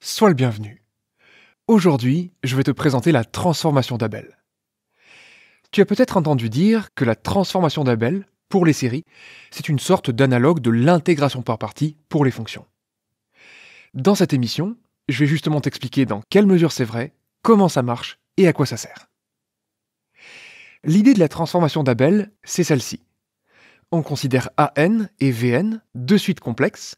sois le bienvenu. Aujourd'hui, je vais te présenter la transformation d'Abel. Tu as peut-être entendu dire que la transformation d'Abel, pour les séries, c'est une sorte d'analogue de l'intégration par partie pour les fonctions. Dans cette émission, je vais justement t'expliquer dans quelle mesure c'est vrai, comment ça marche et à quoi ça sert. L'idée de la transformation d'Abel, c'est celle-ci. On considère AN et VN deux suites complexes,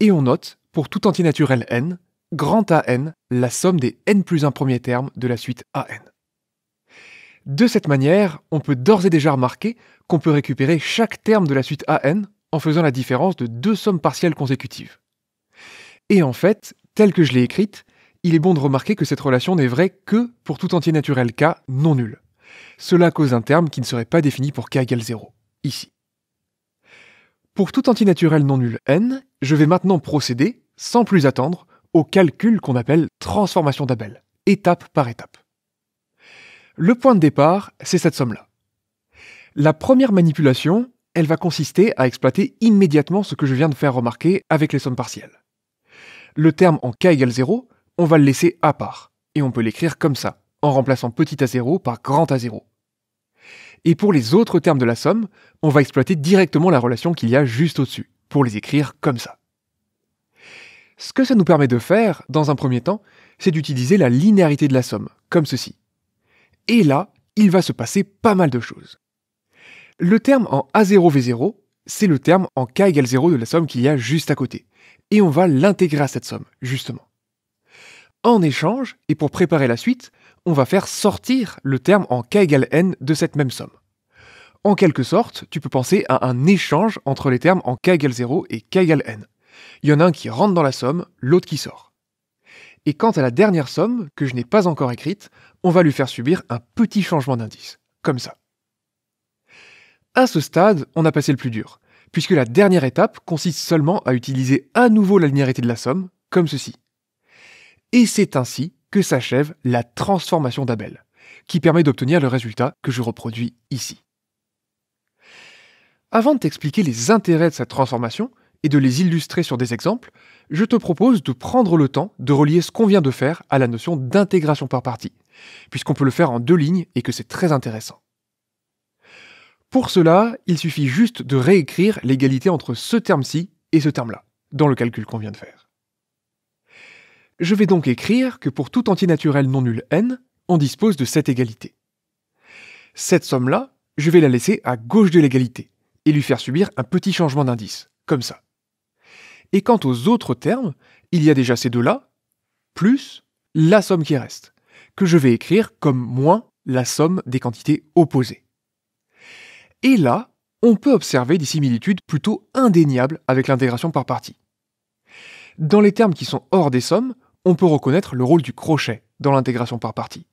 et on note, pour tout antinaturel naturel N, grand AN, la somme des n plus 1 premiers termes de la suite AN. De cette manière, on peut d'ores et déjà remarquer qu'on peut récupérer chaque terme de la suite AN en faisant la différence de deux sommes partielles consécutives. Et en fait, tel que je l'ai écrite, il est bon de remarquer que cette relation n'est vraie que pour tout entier naturel k non nul. Cela cause un terme qui ne serait pas défini pour k égale 0, ici. Pour tout antinaturel naturel non nul n, je vais maintenant procéder, sans plus attendre, au calcul qu'on appelle transformation d'Abel, étape par étape. Le point de départ, c'est cette somme-là. La première manipulation, elle va consister à exploiter immédiatement ce que je viens de faire remarquer avec les sommes partielles. Le terme en k égale 0, on va le laisser à part, et on peut l'écrire comme ça, en remplaçant petit a0 par grand a0. Et pour les autres termes de la somme, on va exploiter directement la relation qu'il y a juste au-dessus, pour les écrire comme ça. Ce que ça nous permet de faire, dans un premier temps, c'est d'utiliser la linéarité de la somme, comme ceci. Et là, il va se passer pas mal de choses. Le terme en A0V0, c'est le terme en K égale 0 de la somme qu'il y a juste à côté. Et on va l'intégrer à cette somme, justement. En échange, et pour préparer la suite, on va faire sortir le terme en K égale N de cette même somme. En quelque sorte, tu peux penser à un échange entre les termes en K égale 0 et K égale N. Il y en a un qui rentre dans la somme, l'autre qui sort. Et quant à la dernière somme, que je n'ai pas encore écrite, on va lui faire subir un petit changement d'indice, comme ça. À ce stade, on a passé le plus dur, puisque la dernière étape consiste seulement à utiliser à nouveau la linéarité de la somme, comme ceci. Et c'est ainsi que s'achève la transformation d'Abel, qui permet d'obtenir le résultat que je reproduis ici. Avant de t'expliquer les intérêts de cette transformation, et de les illustrer sur des exemples, je te propose de prendre le temps de relier ce qu'on vient de faire à la notion d'intégration par partie, puisqu'on peut le faire en deux lignes et que c'est très intéressant. Pour cela, il suffit juste de réécrire l'égalité entre ce terme-ci et ce terme-là, dans le calcul qu'on vient de faire. Je vais donc écrire que pour tout entier naturel non nul n, on dispose de cette égalité. Cette somme-là, je vais la laisser à gauche de l'égalité, et lui faire subir un petit changement d'indice, comme ça. Et quant aux autres termes, il y a déjà ces deux-là, plus la somme qui reste, que je vais écrire comme moins la somme des quantités opposées. Et là, on peut observer des similitudes plutôt indéniables avec l'intégration par partie. Dans les termes qui sont hors des sommes, on peut reconnaître le rôle du crochet dans l'intégration par partie.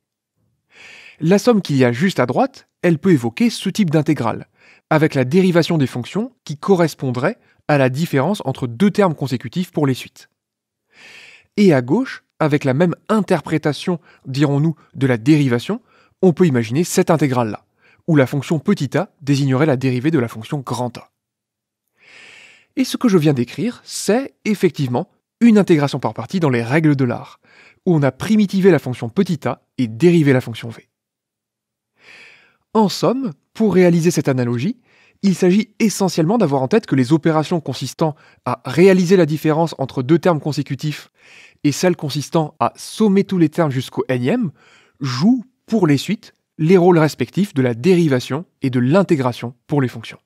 La somme qu'il y a juste à droite, elle peut évoquer ce type d'intégrale, avec la dérivation des fonctions qui correspondrait à la différence entre deux termes consécutifs pour les suites. Et à gauche, avec la même interprétation, dirons-nous, de la dérivation, on peut imaginer cette intégrale-là, où la fonction petit a désignerait la dérivée de la fonction grand A. Et ce que je viens d'écrire, c'est effectivement une intégration par partie dans les règles de l'art, où on a primitivé la fonction petit a et dérivé la fonction v. En somme, pour réaliser cette analogie, il s'agit essentiellement d'avoir en tête que les opérations consistant à réaliser la différence entre deux termes consécutifs et celles consistant à sommer tous les termes jusqu'au énième jouent pour les suites les rôles respectifs de la dérivation et de l'intégration pour les fonctions.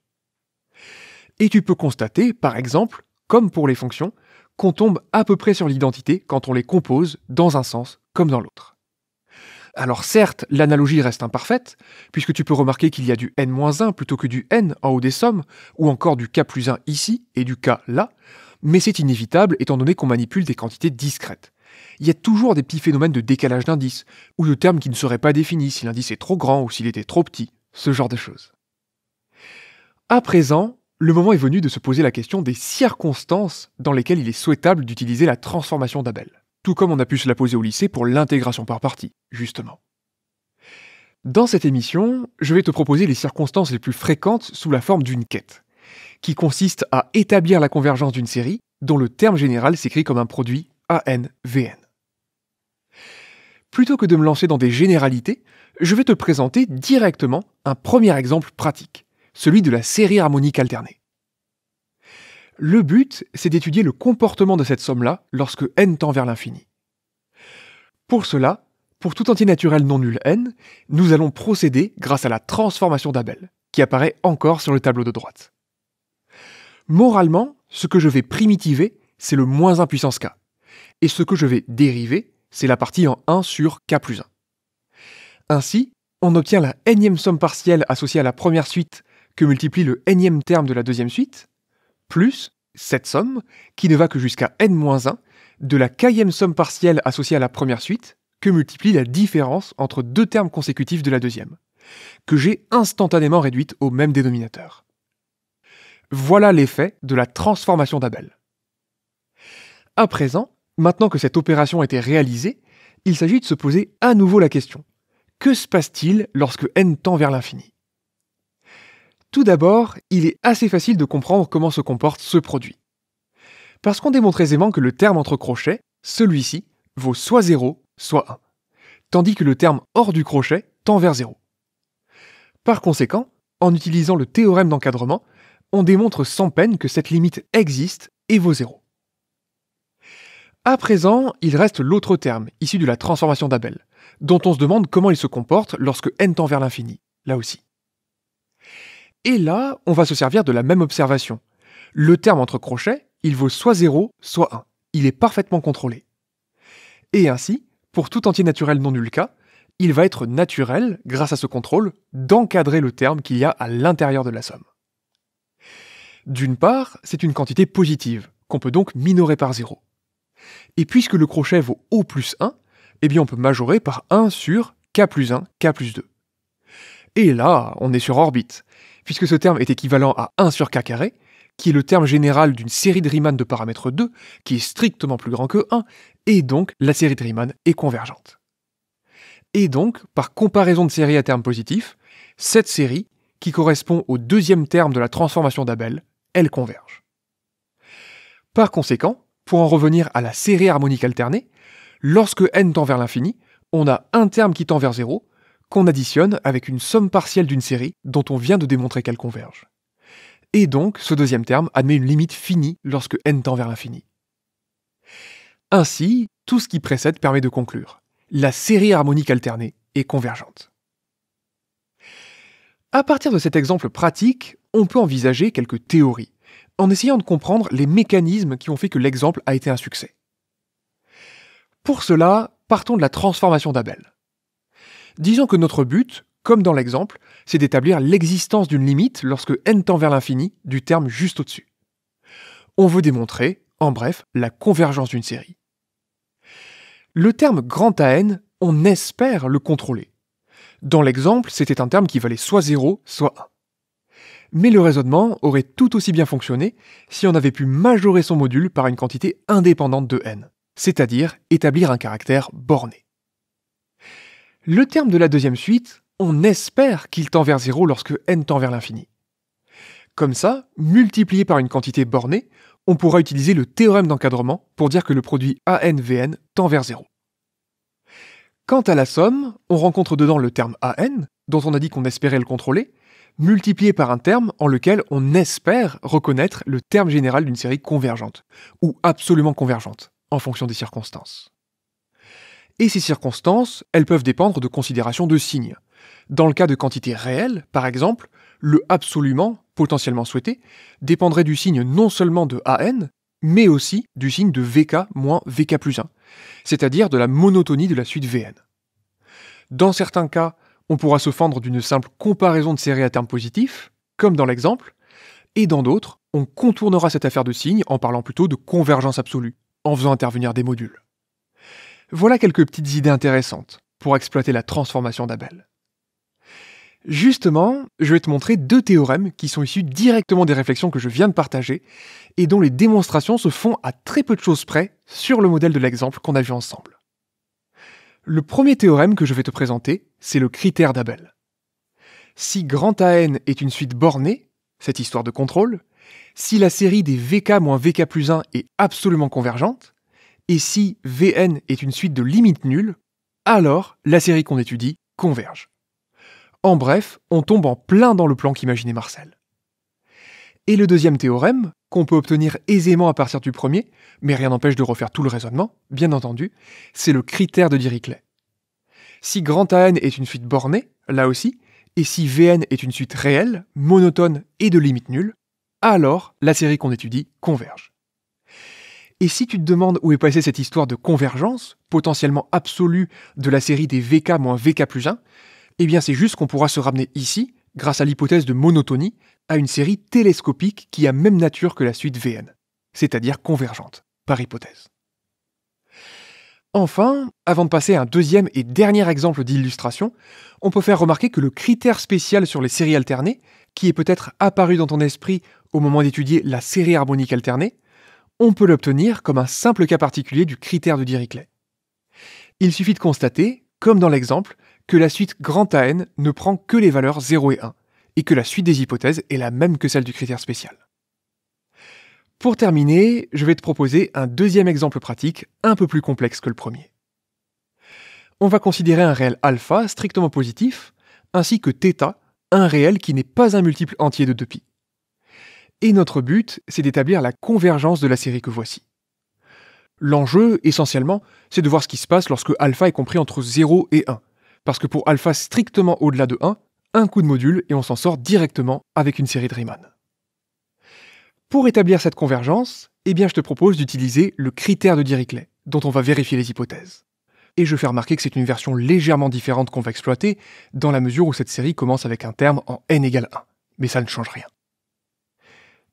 Et tu peux constater, par exemple, comme pour les fonctions, qu'on tombe à peu près sur l'identité quand on les compose dans un sens comme dans l'autre. Alors certes, l'analogie reste imparfaite, puisque tu peux remarquer qu'il y a du n-1 plutôt que du n en haut des sommes, ou encore du k plus 1 ici et du k là, mais c'est inévitable étant donné qu'on manipule des quantités discrètes. Il y a toujours des petits phénomènes de décalage d'indices, ou de termes qui ne seraient pas définis si l'indice est trop grand ou s'il était trop petit, ce genre de choses. À présent, le moment est venu de se poser la question des circonstances dans lesquelles il est souhaitable d'utiliser la transformation d'Abel tout comme on a pu se la poser au lycée pour l'intégration par partie, justement. Dans cette émission, je vais te proposer les circonstances les plus fréquentes sous la forme d'une quête, qui consiste à établir la convergence d'une série dont le terme général s'écrit comme un produit ANVN. Plutôt que de me lancer dans des généralités, je vais te présenter directement un premier exemple pratique, celui de la série harmonique alternée. Le but, c'est d'étudier le comportement de cette somme-là lorsque n tend vers l'infini. Pour cela, pour tout entier naturel non nul n, nous allons procéder grâce à la transformation d'Abel, qui apparaît encore sur le tableau de droite. Moralement, ce que je vais primitiver, c'est le moins 1 puissance k, et ce que je vais dériver, c'est la partie en 1 sur k plus 1. Ainsi, on obtient la énième somme partielle associée à la première suite que multiplie le énième terme de la deuxième suite, plus cette somme qui ne va que jusqu'à n-1 de la quatrième somme partielle associée à la première suite que multiplie la différence entre deux termes consécutifs de la deuxième, que j'ai instantanément réduite au même dénominateur. Voilà l'effet de la transformation d'Abel. À présent, maintenant que cette opération a été réalisée, il s'agit de se poser à nouveau la question. Que se passe-t-il lorsque n tend vers l'infini tout d'abord, il est assez facile de comprendre comment se comporte ce produit. Parce qu'on démontre aisément que le terme entre crochets, celui-ci, vaut soit 0, soit 1, tandis que le terme hors du crochet tend vers 0. Par conséquent, en utilisant le théorème d'encadrement, on démontre sans peine que cette limite existe et vaut 0. À présent, il reste l'autre terme, issu de la transformation d'Abel, dont on se demande comment il se comporte lorsque n tend vers l'infini, là aussi. Et là, on va se servir de la même observation. Le terme entre crochets, il vaut soit 0, soit 1. Il est parfaitement contrôlé. Et ainsi, pour tout entier naturel non nul cas, il va être naturel, grâce à ce contrôle, d'encadrer le terme qu'il y a à l'intérieur de la somme. D'une part, c'est une quantité positive, qu'on peut donc minorer par 0. Et puisque le crochet vaut O plus 1, eh bien on peut majorer par 1 sur K plus 1, K plus 2. Et là, on est sur orbite puisque ce terme est équivalent à 1 sur k carré, qui est le terme général d'une série de Riemann de paramètre 2, qui est strictement plus grand que 1, et donc la série de Riemann est convergente. Et donc, par comparaison de séries à termes positifs, cette série, qui correspond au deuxième terme de la transformation d'Abel, elle converge. Par conséquent, pour en revenir à la série harmonique alternée, lorsque n tend vers l'infini, on a un terme qui tend vers 0, qu'on additionne avec une somme partielle d'une série dont on vient de démontrer qu'elle converge. Et donc, ce deuxième terme admet une limite finie lorsque n tend vers l'infini. Ainsi, tout ce qui précède permet de conclure. La série harmonique alternée est convergente. À partir de cet exemple pratique, on peut envisager quelques théories, en essayant de comprendre les mécanismes qui ont fait que l'exemple a été un succès. Pour cela, partons de la transformation d'Abel. Disons que notre but, comme dans l'exemple, c'est d'établir l'existence d'une limite lorsque n tend vers l'infini du terme juste au-dessus. On veut démontrer, en bref, la convergence d'une série. Le terme grand à n, on espère le contrôler. Dans l'exemple, c'était un terme qui valait soit 0, soit 1. Mais le raisonnement aurait tout aussi bien fonctionné si on avait pu majorer son module par une quantité indépendante de n, c'est-à-dire établir un caractère borné. Le terme de la deuxième suite, on espère qu'il tend vers 0 lorsque n tend vers l'infini. Comme ça, multiplié par une quantité bornée, on pourra utiliser le théorème d'encadrement pour dire que le produit ANVN tend vers 0. Quant à la somme, on rencontre dedans le terme AN, dont on a dit qu'on espérait le contrôler, multiplié par un terme en lequel on espère reconnaître le terme général d'une série convergente, ou absolument convergente, en fonction des circonstances et ces circonstances, elles peuvent dépendre de considérations de signes. Dans le cas de quantités réelles, par exemple, le absolument, potentiellement souhaité, dépendrait du signe non seulement de AN, mais aussi du signe de VK moins VK plus 1, c'est-à-dire de la monotonie de la suite VN. Dans certains cas, on pourra se fendre d'une simple comparaison de séries à termes positifs, comme dans l'exemple, et dans d'autres, on contournera cette affaire de signes en parlant plutôt de convergence absolue, en faisant intervenir des modules. Voilà quelques petites idées intéressantes pour exploiter la transformation d'Abel. Justement, je vais te montrer deux théorèmes qui sont issus directement des réflexions que je viens de partager et dont les démonstrations se font à très peu de choses près sur le modèle de l'exemple qu'on a vu ensemble. Le premier théorème que je vais te présenter, c'est le critère d'Abel. Si grand AN est une suite bornée, cette histoire de contrôle, si la série des VK-VK plus 1 est absolument convergente, et si Vn est une suite de limites nulles, alors la série qu'on étudie converge. En bref, on tombe en plein dans le plan qu'imaginait Marcel. Et le deuxième théorème, qu'on peut obtenir aisément à partir du premier, mais rien n'empêche de refaire tout le raisonnement, bien entendu, c'est le critère de Dirichlet. Si grand AN est une suite bornée, là aussi, et si Vn est une suite réelle, monotone et de limite nulle, alors la série qu'on étudie converge. Et si tu te demandes où est passée cette histoire de convergence, potentiellement absolue, de la série des VK moins VK plus 1, eh bien c'est juste qu'on pourra se ramener ici, grâce à l'hypothèse de monotonie, à une série télescopique qui a même nature que la suite VN, c'est-à-dire convergente, par hypothèse. Enfin, avant de passer à un deuxième et dernier exemple d'illustration, on peut faire remarquer que le critère spécial sur les séries alternées, qui est peut-être apparu dans ton esprit au moment d'étudier la série harmonique alternée, on peut l'obtenir comme un simple cas particulier du critère de Dirichlet. Il suffit de constater, comme dans l'exemple, que la suite grand a n ne prend que les valeurs 0 et 1, et que la suite des hypothèses est la même que celle du critère spécial. Pour terminer, je vais te proposer un deuxième exemple pratique un peu plus complexe que le premier. On va considérer un réel alpha strictement positif, ainsi que θ, un réel qui n'est pas un multiple entier de 2π et notre but, c'est d'établir la convergence de la série que voici. L'enjeu, essentiellement, c'est de voir ce qui se passe lorsque alpha est compris entre 0 et 1, parce que pour alpha strictement au-delà de 1, un coup de module et on s'en sort directement avec une série de Riemann. Pour établir cette convergence, eh bien je te propose d'utiliser le critère de Dirichlet, dont on va vérifier les hypothèses. Et je fais remarquer que c'est une version légèrement différente qu'on va exploiter, dans la mesure où cette série commence avec un terme en n égale 1. Mais ça ne change rien.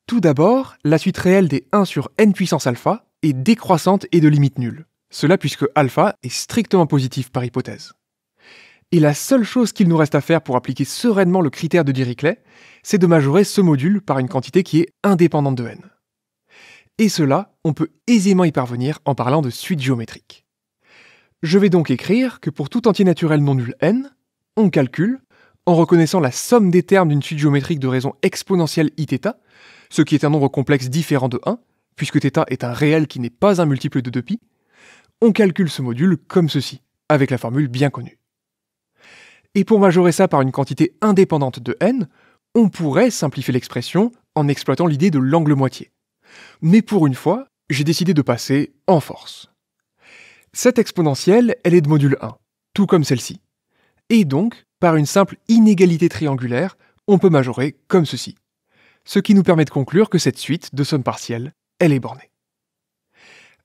Tout d'abord, la suite réelle des 1 sur n puissance alpha est décroissante et de limite nulle. Cela puisque alpha est strictement positif par hypothèse. Et la seule chose qu'il nous reste à faire pour appliquer sereinement le critère de Dirichlet, c'est de majorer ce module par une quantité qui est indépendante de n. Et cela, on peut aisément y parvenir en parlant de suite géométrique. Je vais donc écrire que pour tout entier naturel non nul n, on calcule, en reconnaissant la somme des termes d'une suite géométrique de raison exponentielle iθ, ce qui est un nombre complexe différent de 1, puisque θ est un réel qui n'est pas un multiple de 2π, on calcule ce module comme ceci, avec la formule bien connue. Et pour majorer ça par une quantité indépendante de n, on pourrait simplifier l'expression en exploitant l'idée de l'angle moitié. Mais pour une fois, j'ai décidé de passer en force. Cette exponentielle, elle est de module 1, tout comme celle-ci. Et donc, par une simple inégalité triangulaire, on peut majorer comme ceci ce qui nous permet de conclure que cette suite de sommes partielles, elle est bornée.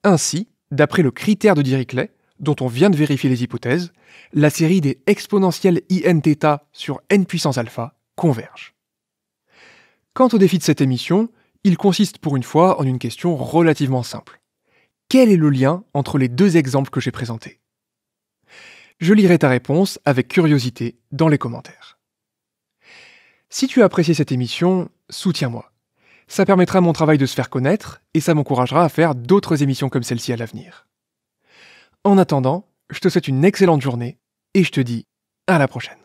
Ainsi, d'après le critère de Dirichlet, dont on vient de vérifier les hypothèses, la série des exponentielles inθ sur n puissance alpha converge. Quant au défi de cette émission, il consiste pour une fois en une question relativement simple. Quel est le lien entre les deux exemples que j'ai présentés Je lirai ta réponse avec curiosité dans les commentaires. Si tu as apprécié cette émission, soutiens-moi. Ça permettra à mon travail de se faire connaître et ça m'encouragera à faire d'autres émissions comme celle-ci à l'avenir. En attendant, je te souhaite une excellente journée et je te dis à la prochaine.